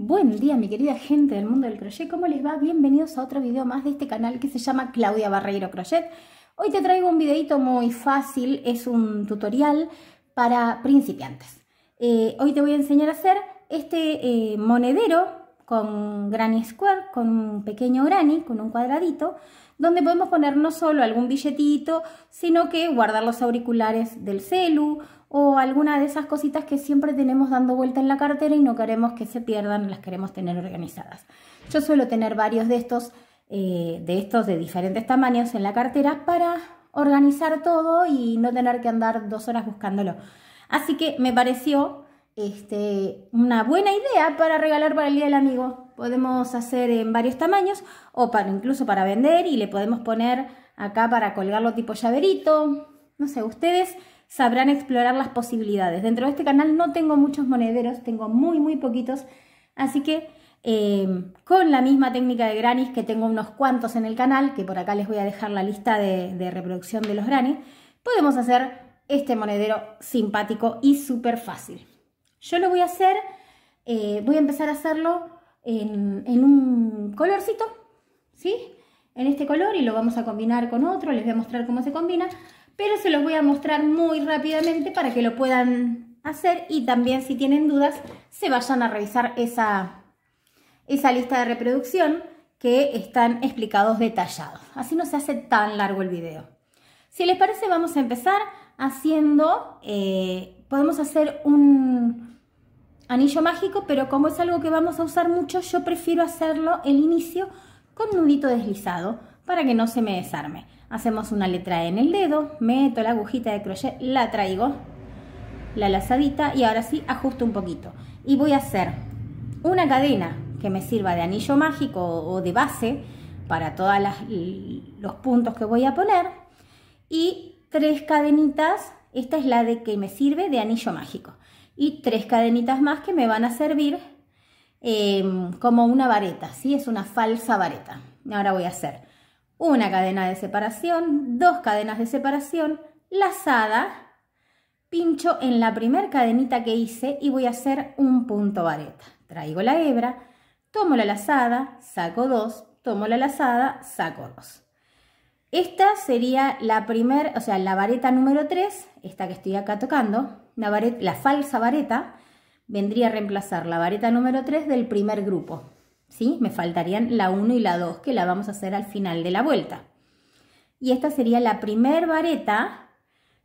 Buen día mi querida gente del mundo del crochet, ¿cómo les va? Bienvenidos a otro video más de este canal que se llama Claudia Barreiro Crochet. Hoy te traigo un videito muy fácil, es un tutorial para principiantes. Eh, hoy te voy a enseñar a hacer este eh, monedero con granny square, con un pequeño granny, con un cuadradito, donde podemos poner no solo algún billetito, sino que guardar los auriculares del celu o alguna de esas cositas que siempre tenemos dando vuelta en la cartera y no queremos que se pierdan, las queremos tener organizadas. Yo suelo tener varios de estos, eh, de estos de diferentes tamaños en la cartera para organizar todo y no tener que andar dos horas buscándolo. Así que me pareció este, una buena idea para regalar para el Día del Amigo podemos hacer en varios tamaños o para, incluso para vender y le podemos poner acá para colgarlo tipo llaverito. No sé, ustedes sabrán explorar las posibilidades. Dentro de este canal no tengo muchos monederos, tengo muy, muy poquitos. Así que em, con la misma técnica de granis que tengo unos cuantos en el canal, que por acá les voy a dejar la lista de, reproducción de los granis, podemos hacer este monedero simpático y súper fácil. Yo lo voy a hacer, eh, voy a empezar a hacerlo en, un colorcito, ¿sí? En este color y lo vamos a combinar con otro, les voy a mostrar cómo se combina, pero se los voy a mostrar muy rápidamente para que lo puedan hacer y también si tienen dudas se vayan a revisar esa, esa lista de reproducción que están explicados detallados. Así no se hace tan largo el video. Si les parece vamos a empezar haciendo, eh, podemos hacer un, anillo mágico, pero como es algo que vamos a usar mucho, yo prefiero hacerlo el inicio con nudito deslizado para que no se me desarme. Hacemos una letra en el dedo, meto la agujita de crochet, la traigo, la lazadita y ahora sí ajusto un poquito. Y voy a hacer una cadena que me sirva de anillo mágico o de base para todos los puntos que voy a poner y tres cadenitas, esta es la de que me sirve de anillo mágico y tres cadenitas más que me van a servir em, como una vareta, ¿sí? Es una falsa vareta. Ahora voy a hacer una cadena de separación, dos cadenas de separación, lazada, pincho en la primer cadenita que hice y voy a hacer un punto vareta. Traigo la hebra, tomo la lazada, saco dos, tomo la lazada, saco dos. Esta sería la primera, o sea, la vareta número 3, esta que estoy acá tocando, la falsa vareta vendría a reemplazar la vareta número 3 del primer grupo. ¿sí? Me faltarían la 1 y la 2 que la vamos a hacer al final de la vuelta. Y esta sería la primer vareta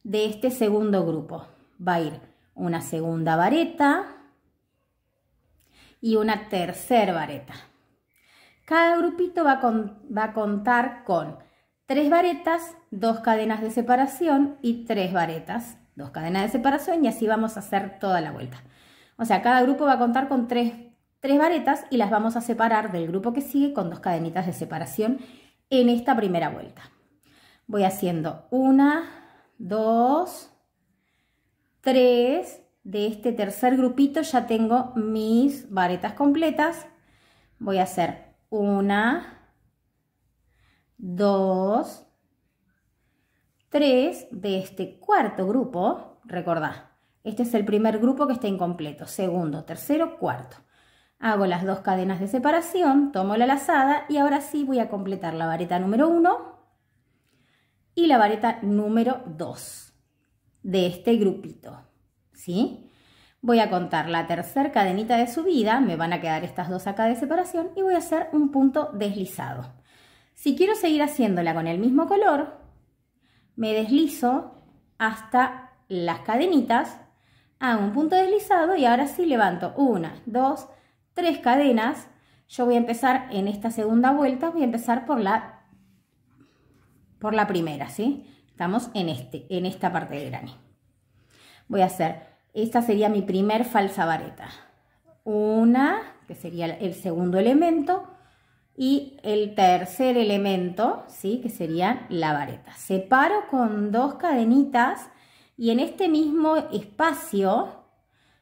de este segundo grupo. Va a ir una segunda vareta y una tercera vareta. Cada grupito va a, va a contar con tres varetas, dos cadenas de separación y tres varetas dos cadenas de separación y así vamos a hacer toda la vuelta. O sea, cada grupo va a contar con tres, tres varetas y las vamos a separar del grupo que sigue con dos cadenitas de separación en esta primera vuelta. Voy haciendo una, dos, tres. De este tercer grupito ya tengo mis varetas completas. Voy a hacer una, dos, Tres de este cuarto grupo, recordad, este es el primer grupo que está incompleto, segundo, tercero, cuarto. Hago las dos cadenas de separación, tomo la lazada y ahora sí voy a completar la vareta número 1 y la vareta número 2 de este grupito. ¿Sí? Voy a contar la tercera cadenita de subida, me van a quedar estas dos acá de separación y voy a hacer un punto deslizado. Si quiero seguir haciéndola con el mismo color, me deslizo hasta las cadenitas, hago un punto deslizado y ahora sí levanto una, dos, tres cadenas. Yo voy a empezar en esta segunda vuelta, voy a empezar por la, por la primera, ¿sí? Estamos en, este, en esta parte del granny. Voy a hacer, esta sería mi primer falsa vareta. Una, que sería el segundo elemento, y el tercer elemento, ¿sí? que sería la vareta. Separo con dos cadenitas y en este mismo espacio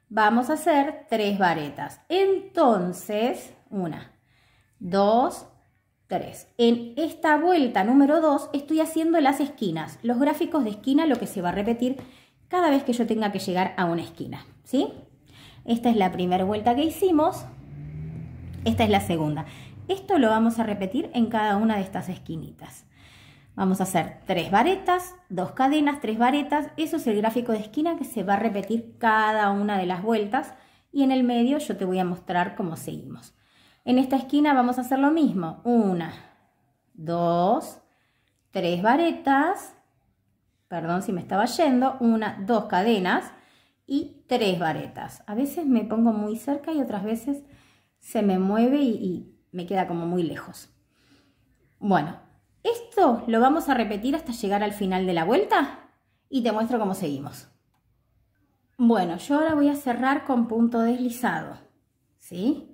vamos a hacer tres varetas. Entonces, una, dos, tres. En esta vuelta número dos estoy haciendo las esquinas. Los gráficos de esquina, lo que se va a repetir cada vez que yo tenga que llegar a una esquina. ¿sí? Esta es la primera vuelta que hicimos. Esta es la segunda. Esto lo vamos a repetir en cada una de estas esquinitas. Vamos a hacer tres varetas, dos cadenas, tres varetas. Eso es el gráfico de esquina que se va a repetir cada una de las vueltas. Y en el medio yo te voy a mostrar cómo seguimos. En esta esquina vamos a hacer lo mismo. Una, dos, tres varetas. Perdón si me estaba yendo. Una, dos cadenas y tres varetas. A veces me pongo muy cerca y otras veces se me mueve y, y me queda como muy lejos. Bueno, esto lo vamos a repetir hasta llegar al final de la vuelta y te muestro cómo seguimos. Bueno, yo ahora voy a cerrar con punto deslizado, ¿sí?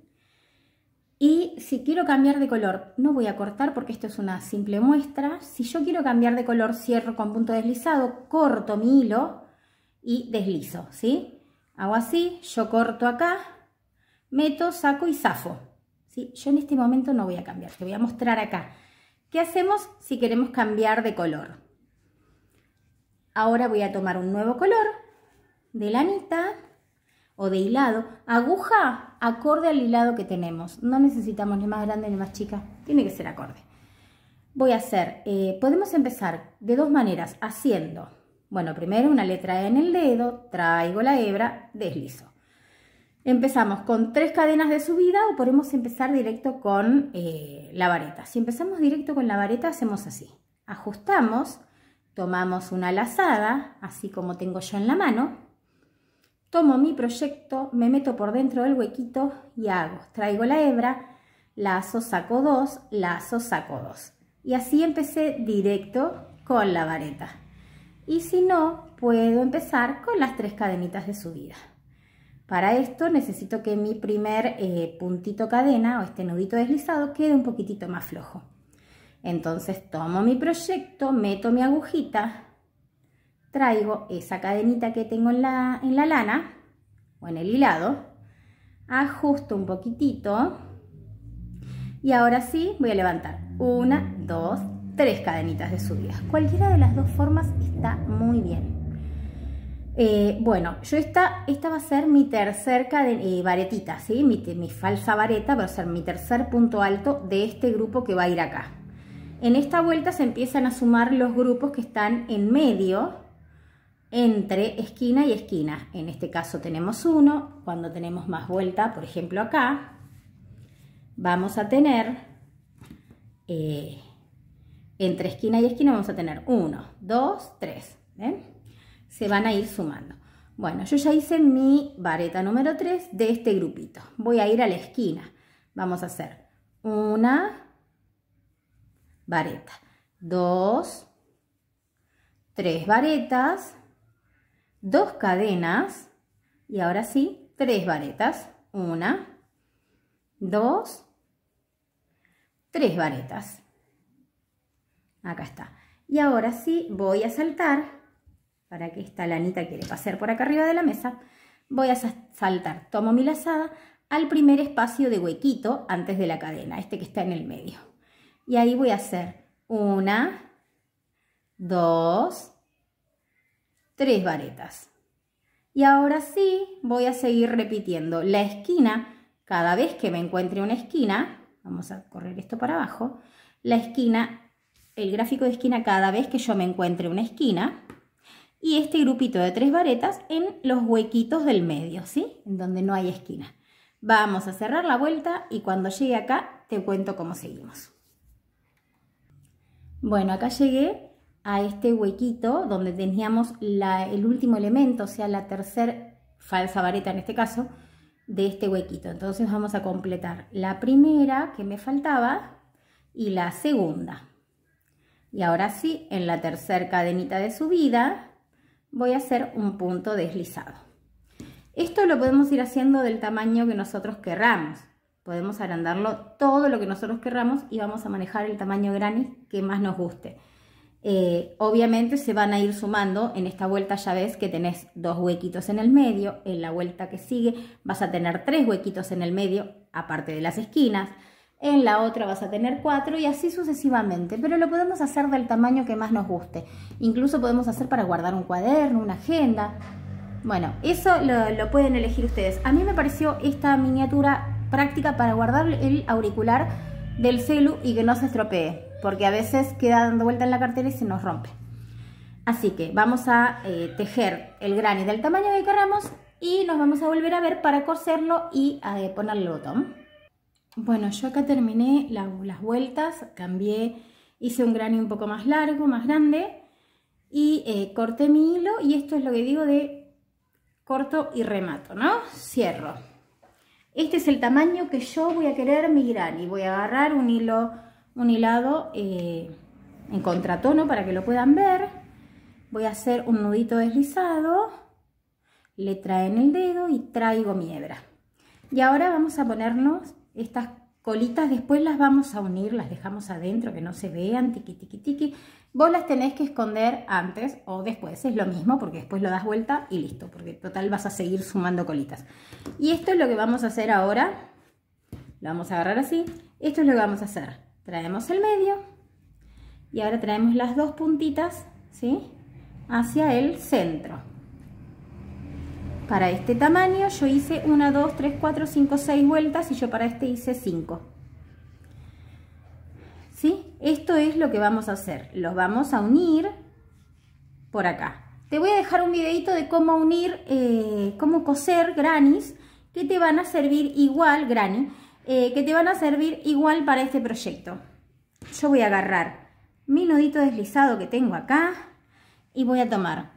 Y si quiero cambiar de color, no voy a cortar porque esto es una simple muestra. Si yo quiero cambiar de color, cierro con punto deslizado, corto mi hilo y deslizo, ¿sí? Hago así, yo corto acá, meto, saco y zafo. Yo en este momento no voy a cambiar, te voy a mostrar acá. ¿Qué hacemos si queremos cambiar de color? Ahora voy a tomar un nuevo color de lanita o de hilado. Aguja acorde al hilado que tenemos. No necesitamos ni más grande ni más chica. Tiene que ser acorde. Voy a hacer, eh, podemos empezar de dos maneras, haciendo, bueno, primero una letra en el dedo, traigo la hebra, deslizo. Empezamos con tres cadenas de subida o podemos empezar directo con eh, la vareta. Si empezamos directo con la vareta hacemos así. Ajustamos, tomamos una lazada, así como tengo yo en la mano. Tomo mi proyecto, me meto por dentro del huequito y hago. Traigo la hebra, lazo, saco dos, lazo, saco dos. Y así empecé directo con la vareta. Y si no, puedo empezar con las tres cadenitas de subida. Para esto necesito que mi primer eh, puntito cadena o este nudito deslizado quede un poquitito más flojo. Entonces tomo mi proyecto, meto mi agujita, traigo esa cadenita que tengo en la, en la lana o en el hilado, ajusto un poquitito y ahora sí voy a levantar una, dos, tres cadenitas de subida. Cualquiera de las dos formas está muy bien. Eh, bueno, yo esta, esta va a ser mi tercer vareta, varetita, eh, ¿sí? Mi, falsa vareta va a ser mi tercer punto alto de este grupo que va a ir acá. En esta vuelta se empiezan a sumar los grupos que están en medio entre esquina y esquina. En este caso tenemos uno, cuando tenemos más vuelta, por ejemplo acá, vamos a tener, eh, entre esquina y esquina vamos a tener uno, dos, tres, ¿ven? se van a ir sumando. Bueno, yo ya hice mi vareta número 3 de este grupito. Voy a ir a la esquina. Vamos a hacer una vareta, dos, tres varetas, dos cadenas y ahora sí, tres varetas. Una, dos, tres varetas. Acá está. Y ahora sí voy a saltar para que esta lanita quiere pasar por acá arriba de la mesa, voy a saltar, tomo mi lazada al primer espacio de huequito antes de la cadena, este que está en el medio. Y ahí voy a hacer una, dos, tres varetas. Y ahora sí voy a seguir repitiendo la esquina, cada vez que me encuentre una esquina, vamos a correr esto para abajo, la esquina, el gráfico de esquina cada vez que yo me encuentre una esquina, y este grupito de tres varetas en los huequitos del medio, ¿sí? En donde no hay esquina. Vamos a cerrar la vuelta y cuando llegue acá te cuento cómo seguimos. Bueno, acá llegué a este huequito donde teníamos el último elemento, o sea, la tercera falsa vareta en este caso, de este huequito. Entonces vamos a completar la primera que me faltaba y la segunda. Y ahora sí, en la tercera cadenita de subida voy a hacer un punto deslizado. Esto lo podemos ir haciendo del tamaño que nosotros querramos. Podemos agrandarlo todo lo que nosotros querramos y vamos a manejar el tamaño granny que más nos guste. Eh, obviamente se van a ir sumando, en esta vuelta ya ves que tenés dos huequitos en el medio, en la vuelta que sigue vas a tener tres huequitos en el medio, aparte de las esquinas, en la otra vas a tener cuatro y así sucesivamente, pero lo podemos hacer del tamaño que más nos guste. Incluso podemos hacer para guardar un cuaderno, una agenda. Bueno, eso lo, pueden elegir ustedes. A mí me pareció esta miniatura práctica para guardar el auricular del celu y que no se estropee, porque a veces queda dando vuelta en la cartera y se nos rompe. Así que vamos a eh, tejer el granny del tamaño que queramos y nos vamos a volver a ver para coserlo y eh, ponerle botón. Bueno, yo acá terminé las vueltas, cambié, hice un grano un poco más largo, más grande y eh, corté mi hilo y esto es lo que digo de corto y remato, ¿no? Cierro. Este es el tamaño que yo voy a querer mi granny. voy a agarrar un hilo, un hilado eh, en contratono para que lo puedan ver. Voy a hacer un nudito deslizado, le traen el dedo y traigo mi hebra. Y ahora vamos a ponernos estas colitas después las vamos a unir, las dejamos adentro que no se vean, tiqui tiqui tiqui. Vos las tenés que esconder antes o después, es lo mismo porque después lo das vuelta y listo, porque total vas a seguir sumando colitas. Y esto es lo que vamos a hacer ahora, lo vamos a agarrar así, esto es lo que vamos a hacer. Traemos el medio y ahora traemos las dos puntitas, ¿sí? Hacia el centro. Para este tamaño yo hice 1, 2, 3, 4, 5, 6 vueltas y yo para este hice 5. ¿Sí? Esto es lo que vamos a hacer. Los vamos a unir por acá. Te voy a dejar un videito de cómo unir, eh, cómo coser granis que te van a servir igual, granny, eh, que te van a servir igual para este proyecto. Yo voy a agarrar mi nudito deslizado que tengo acá y voy a tomar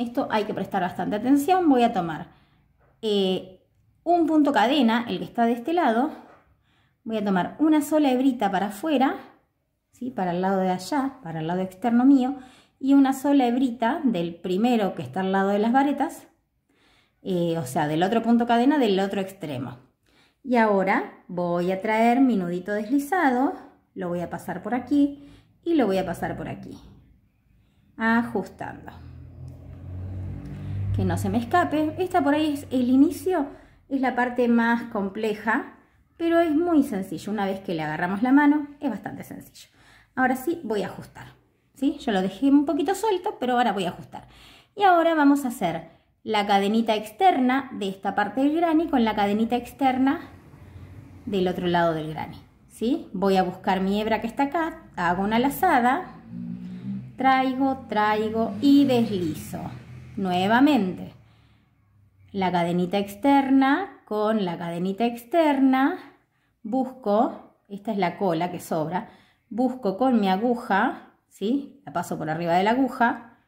esto hay que prestar bastante atención. Voy a tomar eh, un punto cadena, el que está de este lado. Voy a tomar una sola hebrita para afuera, ¿sí? para el lado de allá, para el lado externo mío. Y una sola hebrita del primero que está al lado de las varetas. Eh, o sea, del otro punto cadena del otro extremo. Y ahora voy a traer mi nudito deslizado, lo voy a pasar por aquí y lo voy a pasar por aquí, ajustando que no se me escape. Esta por ahí es el inicio, es la parte más compleja, pero es muy sencillo. Una vez que le agarramos la mano, es bastante sencillo. Ahora sí, voy a ajustar. ¿sí? Yo lo dejé un poquito suelto, pero ahora voy a ajustar. Y ahora vamos a hacer la cadenita externa de esta parte del granny con la cadenita externa del otro lado del granny. ¿sí? Voy a buscar mi hebra que está acá, hago una lazada, traigo, traigo y deslizo nuevamente la cadenita externa con la cadenita externa busco esta es la cola que sobra busco con mi aguja ¿sí? la paso por arriba de la aguja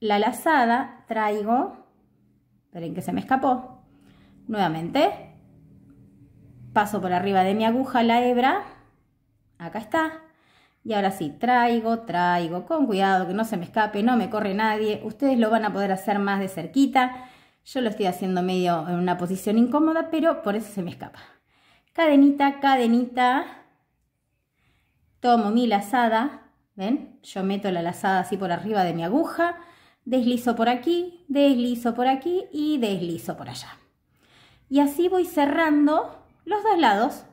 la lazada traigo esperen que se me escapó nuevamente paso por arriba de mi aguja la hebra acá está y ahora sí, traigo, traigo, con cuidado que no se me escape, no me corre nadie. Ustedes lo van a poder hacer más de cerquita. Yo lo estoy haciendo medio en una posición incómoda, pero por eso se me escapa. Cadenita, cadenita. Tomo mi lazada. ¿Ven? Yo meto la lazada así por arriba de mi aguja. Deslizo por aquí, deslizo por aquí y deslizo por allá. Y así voy cerrando los dos lados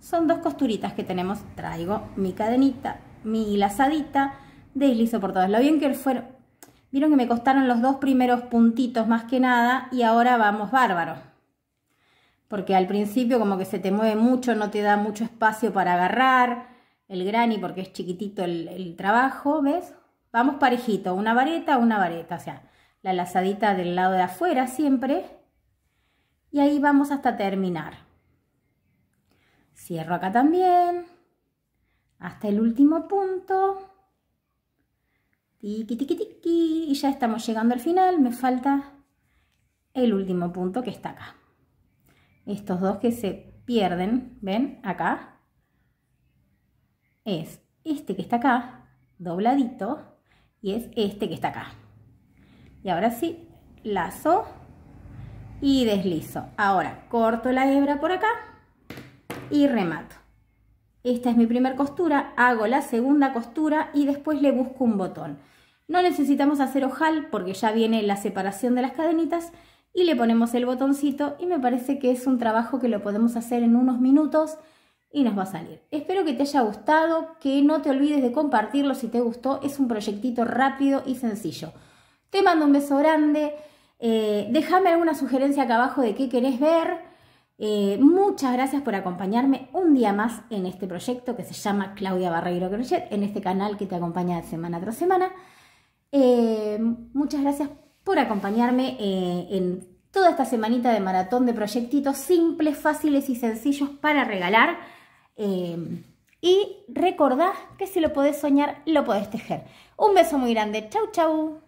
son dos costuritas que tenemos. Traigo mi cadenita, mi lazadita, deslizo por todas. Lo bien que fueron, vieron que me costaron los dos primeros puntitos más que nada y ahora vamos bárbaro. Porque al principio como que se te mueve mucho, no te da mucho espacio para agarrar el granny porque es chiquitito el, el trabajo, ¿ves? Vamos parejito, una vareta, una vareta, o sea, la lazadita del lado de afuera siempre. Y ahí vamos hasta terminar. Cierro acá también. Hasta el último punto. Y ya estamos llegando al final. Me falta el último punto que está acá. Estos dos que se pierden, ¿ven? Acá. Es este que está acá, dobladito. Y es este que está acá. Y ahora sí, lazo y deslizo. Ahora corto la hebra por acá y remato. Esta es mi primera costura, hago la segunda costura y después le busco un botón. No necesitamos hacer ojal porque ya viene la separación de las cadenitas y le ponemos el botoncito y me parece que es un trabajo que lo podemos hacer en unos minutos y nos va a salir. Espero que te haya gustado, que no te olvides de compartirlo si te gustó, es un proyectito rápido y sencillo. Te mando un beso grande, eh, déjame alguna sugerencia acá abajo de qué querés ver eh, muchas gracias por acompañarme un día más en este proyecto que se llama Claudia Barreiro Crochet, en este canal que te acompaña semana tras semana. Eh, muchas gracias por acompañarme eh, en toda esta semanita de maratón de proyectitos simples, fáciles y sencillos para regalar. y recordá que si lo podés soñar, lo podés tejer. Un beso muy grande. Chau, chau.